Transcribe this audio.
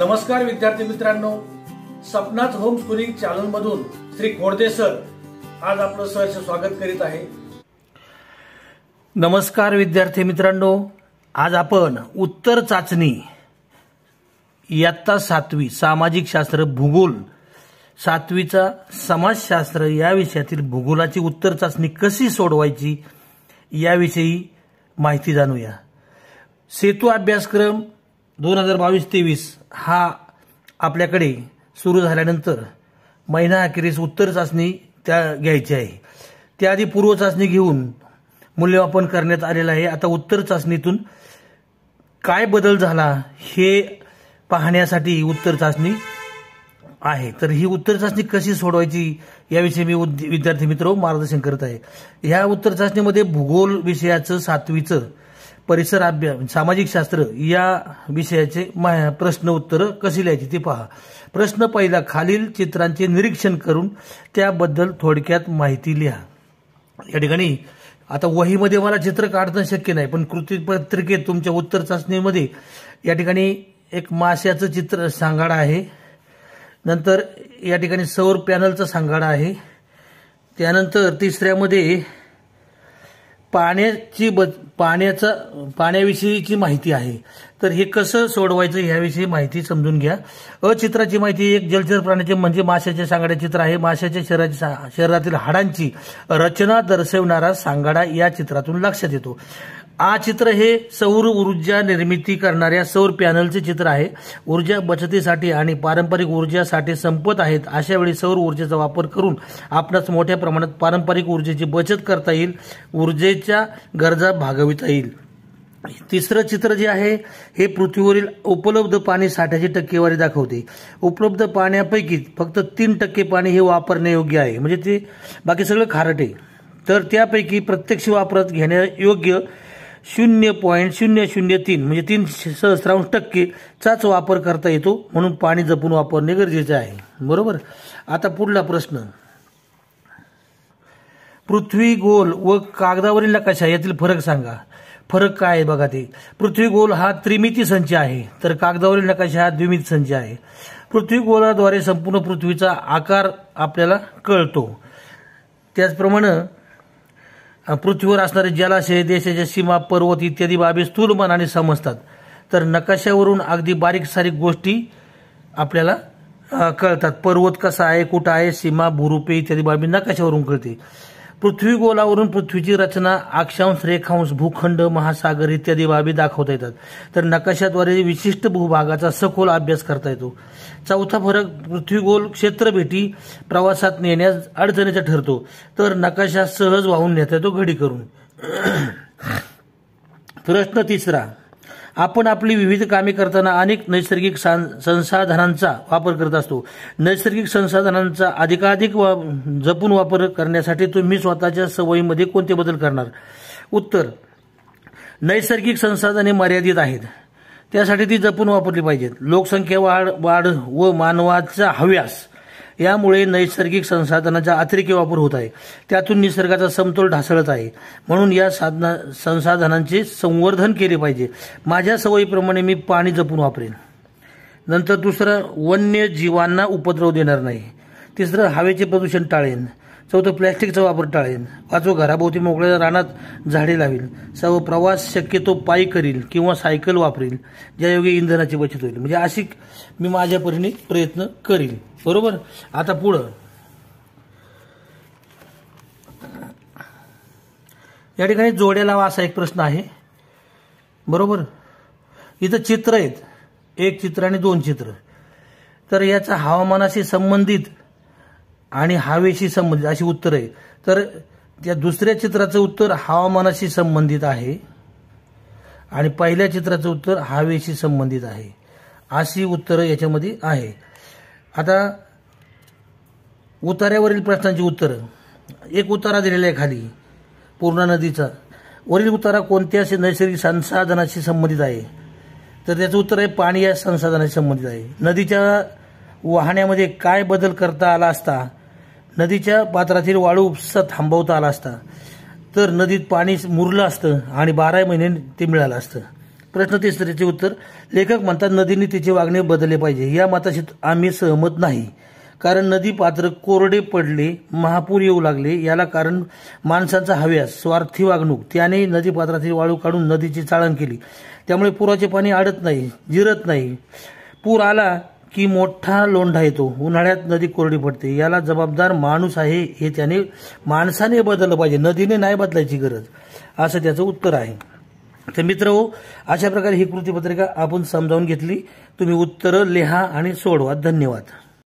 नमस्कार विद्यार्थी मित्रांनो सपनाथ होम स्कुलिंग चॅनल मधून श्री खोडदे सर आज आपलं सहर्ष स्वागत करीत आहे नमस्कार विद्यार्थी मित्रांनो आज आपण उत्तर चाचणी इयत्ता सातवी सामाजिक शास्त्र भूगोल सातवीचा समाजशास्त्र या विषयातील भूगोलाची उत्तर चाचणी कशी सोडवायची याविषयी माहिती जाणूया सेतू अभ्यासक्रम दोन हजार बावीस तेवीस हा आपल्याकडे सुरू झाल्यानंतर महिना अखेरीस उत्तर चाचणी त्या घ्यायची आहे त्याआधी पूर्व चाचणी घेऊन मूल्यमापन करण्यात आलेलं आहे आता उत्तर चाचणीतून काय बदल झाला हे पाहण्यासाठी उत्तर चाचणी आहे तर ही उत्तर चाचणी कशी सोडवायची याविषयी मी विद्यार्थी मित्र मार्गदर्शन करत आहे ह्या उत्तर चाचणीमध्ये भूगोल विषयाचं सातवीचं परिसर अभ्यास सामाजिक शास्त्र या विषयाचे प्रश्न उत्तरं कशी लिहायची ते पहा प्रश्न पहिला खालील चित्रांचे निरीक्षण करून त्याबद्दल थोडक्यात माहिती लिहा या ठिकाणी आता वहीमध्ये मला चित्र काढणं शक्य नाही पण कृती पत्रिकेत तुमच्या उत्तर चाचणीमध्ये या ठिकाणी एक माश्याचं चित्र सांगाडा आहे नंतर या ठिकाणी सौर पॅनलचा सांगाडा आहे त्यानंतर तिसऱ्यामध्ये पाण्याची बद पाण्याचा पाण्याविषयीची माहिती आहे तर हे कसं सोडवायचं याविषयी माहिती समजून घ्या अचित्राची माहिती एक जलचर प्राण्याचे म्हणजे माशाचे सांगाड्या चित्र आहे माशाच्या शरीराची शरीरातील हाडांची रचना दर्शवणारा सांगाडा या चित्रातून लक्षात येतो आ चित्र हे सौर ऊर्जा निर्मिती करणाऱ्या सौर पॅनलचे चित्र आहे ऊर्जा बचतीसाठी आणि पारंपरिक ऊर्जासाठी संपत आहेत अशा वेळी सौर ऊर्जेचा वापर करून आपणास मोठ्या प्रमाणात पारंपरिक ऊर्जेची बचत करता येईल ऊर्जेच्या गरजा भागविता येईल तिसरं चित्र जे आहे हे पृथ्वीवरील उपलब्ध पाणी साठ्याची टक्केवारी दाखवते उपलब्ध पाण्यापैकी फक्त तीन टक्के पाणी हे वापरणे योग्य आहे म्हणजे ते बाकी सगळं खारट आहे तर त्यापैकी प्रत्यक्ष वापरत घेण्यायोग्य योग्य शून्य पॉईंट शून्य शून्य तीन म्हणजे तीन सहस्रांश टक्केचाच वापर करता येतो म्हणून पाणी जपून वापरणे गरजेचे आहे बरोबर आता पुढला प्रश्न पृथ्वी गोल व कागदावरील नकाशा यातील फरक सांगा फरक काय आहे बघा ते पृथ्वी गोल हा त्रिमिती संच आहे तर कागदावरील नकाशा हा द्विमिती संच आहे पृथ्वी गोलाद्वारे संपूर्ण पृथ्वीचा आकार आपल्याला कळतो त्याचप्रमाणे पृथ्वीवर असणारे जलाशय देशाच्या सीमा पर्वत इत्यादी बाबी स्थूल मनाने समजतात तर नकाशावरून अगदी बारीक सारीक गोष्टी आपल्याला कळतात पर्वत कसा आहे कुठं आहे सीमा भूरूपे इत्यादी बाबी नकाशावरून कळते पृथ्वी गोलावरून पृथ्वीची रचना अक्षांश रेखांश भूखंड महासागर इत्यादी बाबी दाखवता येतात तर नकाशाद्वारे विशिष्ट भूभागाचा सखोल अभ्यास करता येतो चौथा फरक पृथ्वीगोल भेटी प्रवासात नेण्यास अडचणीचा ठरतो तर नकाशा सहज वाहून नेता येतो घडी करून प्रश्न तिसरा आपण आपली विविध कामे करताना अनेक नैसर्गिक संसाधनांचा वापर करत असतो नैसर्गिक संसाधनांचा अधिकाधिक वा जपून वापर करण्यासाठी तुम्ही स्वतःच्या सवयीमध्ये कोणते बदल करणार उत्तर नैसर्गिक संसाधने मर्यादित आहेत त्यासाठी ती जपून वापरली पाहिजेत लोकसंख्या वाढ वाढ व मानवाचा हव्यास यामुळे नैसर्गिक संसाधनाचा अतिरेकी वापर होत आहे त्यातून निसर्गाचा समतोल ढासळत आहे म्हणून या साधना संसाधनांचे संवर्धन केले पाहिजे माझ्या सवयीप्रमाणे मी पाणी जपून वापरेन नंतर दुसरं वन्य जीवांना उपद्रव देणार नाही तिसरं हवेचे प्रदूषण टाळेन चौथं प्लॅस्टिकचा वापर टाळेल पाचवं घराभोवती मोकळ्या रानात झाडे लावेल सर्व प्रवास शक्यतो पायी करील किंवा सायकल वापरेल ज्यायोगे इंधनाची बचत होईल म्हणजे अशी मी माझ्या परीने प्रयत्न करील बरोबर आता पुढं या ठिकाणी जोड्या लावा असा एक प्रश्न आहे बरोबर इथं चित्र आहेत एक चित्र आणि दोन चित्र तर याचा हवामानाशी संबंधित आणि हवेशी संबंधित अशी उत्तर आहे तर त्या दुसऱ्या चित्राचं उत्तर हवामानाशी संबंधित आहे आणि पहिल्या चित्राचं उत्तर हवेशी संबंधित आहे अशी उत्तरं याच्यामध्ये आहे आता उतार्यावरील प्रश्नांची उत्तरं एक उतारा दिलेला आहे खाली पूर्णा नदीचा वरील उतारा कोणत्या नैसर्गिक संसाधनाशी संबंधित आहे तर त्याचं उत्तर आहे पाणी या संसाधनाशी संबंधित आहे नदीच्या वाहण्यामध्ये काय बदल करता आला असता नदीच्या पात्रातील वाळू उपसा थांबवता आला असता तर नदीत पाणी मुरलं असतं आणि बारा महिने ते मिळालं असतं प्रश्न तिसऱ्याचे उत्तर लेखक म्हणतात नदीने तिचे वागणे बदलले पाहिजे या मताशी आम्ही सहमत नाही कारण नदी पात्र कोरडे पडले महापूर येऊ लागले याला कारण माणसांचा हव्यास स्वार्थी वागणूक त्याने नदी पात्रातील वाळू काढून नदीची चाळण केली त्यामुळे पुराचे पाणी आडत नाही जिरत नाही पूर आला की मोठा लोंढा येतो उन्हाळ्यात नदी कोरडी पडते याला जबाबदार माणूस आहे हे त्याने माणसाने बदललं पाहिजे नदीने नाही बदलायची गरज असं त्याचं उत्तर आहे तर मित्र हो अशा प्रकारे ही कृतीपत्रिका आपण समजावून घेतली तुम्ही उत्तरं लिहा आणि सोडवा धन्यवाद